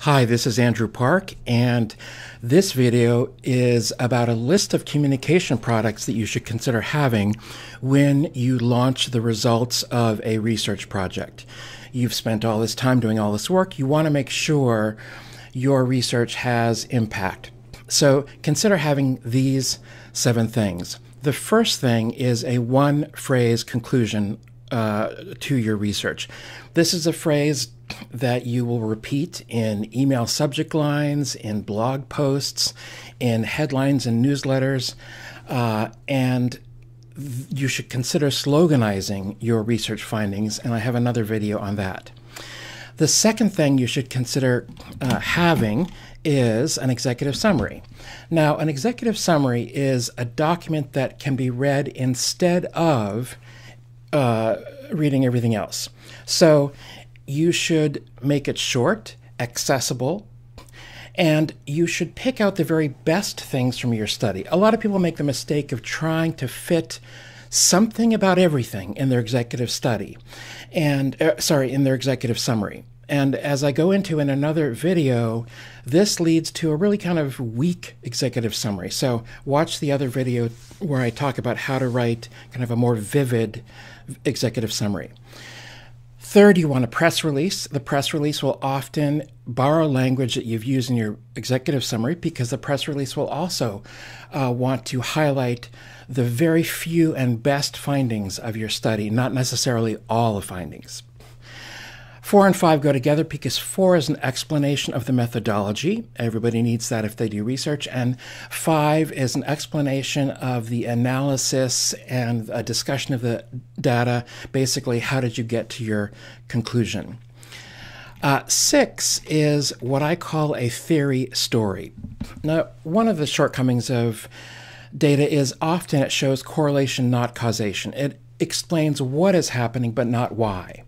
Hi, this is Andrew Park, and this video is about a list of communication products that you should consider having when you launch the results of a research project. You've spent all this time doing all this work, you want to make sure your research has impact. So consider having these seven things. The first thing is a one phrase conclusion uh, to your research. This is a phrase that you will repeat in email subject lines, in blog posts, in headlines and newsletters, uh, and you should consider sloganizing your research findings, and I have another video on that. The second thing you should consider uh, having is an executive summary. Now, an executive summary is a document that can be read instead of uh, reading everything else. So you should make it short, accessible, and you should pick out the very best things from your study. A lot of people make the mistake of trying to fit something about everything in their executive study and uh, sorry in their executive summary and as I go into in another video, this leads to a really kind of weak executive summary. So watch the other video where I talk about how to write kind of a more vivid executive summary. Third, you want a press release. The press release will often borrow language that you've used in your executive summary because the press release will also uh, want to highlight the very few and best findings of your study, not necessarily all the findings. Four and five go together because four is an explanation of the methodology. Everybody needs that if they do research. And five is an explanation of the analysis and a discussion of the data. Basically, how did you get to your conclusion? Uh, six is what I call a theory story. Now, one of the shortcomings of data is often it shows correlation, not causation. It explains what is happening, but not why.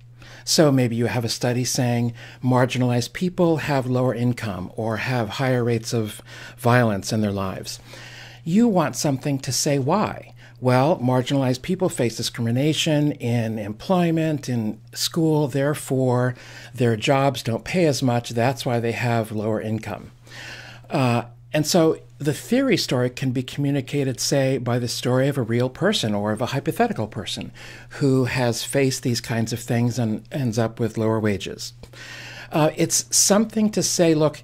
So maybe you have a study saying marginalized people have lower income or have higher rates of violence in their lives. You want something to say why. Well, marginalized people face discrimination in employment, in school, therefore, their jobs don't pay as much. That's why they have lower income. Uh, and so the theory story can be communicated, say, by the story of a real person or of a hypothetical person who has faced these kinds of things and ends up with lower wages. Uh, it's something to say, look,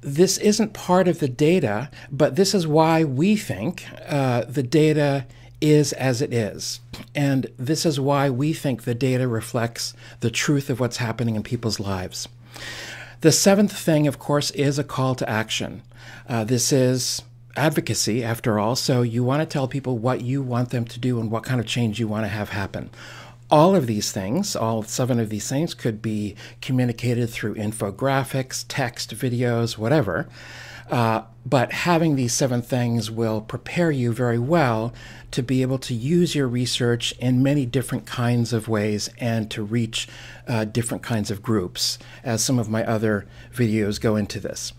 this isn't part of the data, but this is why we think uh, the data is as it is. And this is why we think the data reflects the truth of what's happening in people's lives. The seventh thing, of course, is a call to action. Uh, this is advocacy, after all, so you want to tell people what you want them to do and what kind of change you want to have happen. All of these things, all seven of these things, could be communicated through infographics, text, videos, whatever. Uh, but having these seven things will prepare you very well to be able to use your research in many different kinds of ways and to reach uh, different kinds of groups, as some of my other videos go into this.